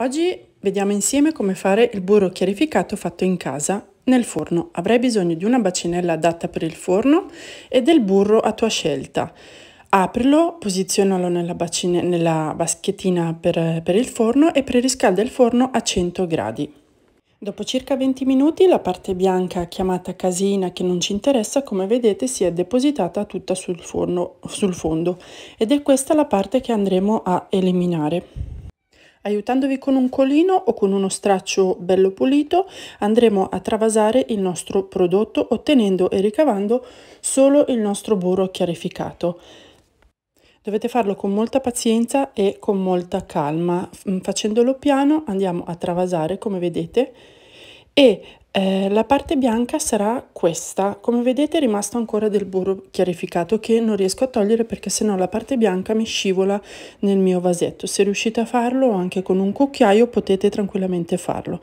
Oggi vediamo insieme come fare il burro chiarificato fatto in casa nel forno. Avrai bisogno di una bacinella adatta per il forno e del burro a tua scelta. Aprilo, posizionalo nella, bacine, nella baschettina per, per il forno e preriscalda il forno a 100 gradi. Dopo circa 20 minuti la parte bianca chiamata casina che non ci interessa come vedete si è depositata tutta sul, forno, sul fondo ed è questa la parte che andremo a eliminare. Aiutandovi con un colino o con uno straccio bello pulito andremo a travasare il nostro prodotto ottenendo e ricavando solo il nostro burro chiarificato. Dovete farlo con molta pazienza e con molta calma. Facendolo piano andiamo a travasare come vedete e eh, la parte bianca sarà questa, come vedete è rimasto ancora del burro chiarificato che non riesco a togliere perché sennò la parte bianca mi scivola nel mio vasetto, se riuscite a farlo anche con un cucchiaio potete tranquillamente farlo.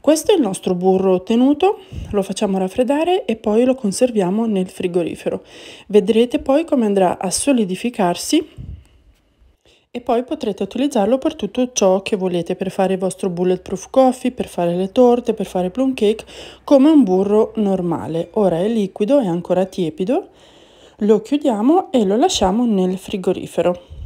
Questo è il nostro burro ottenuto, lo facciamo raffreddare e poi lo conserviamo nel frigorifero. Vedrete poi come andrà a solidificarsi e poi potrete utilizzarlo per tutto ciò che volete, per fare il vostro bulletproof coffee, per fare le torte, per fare plum cake, come un burro normale. Ora è liquido, è ancora tiepido, lo chiudiamo e lo lasciamo nel frigorifero.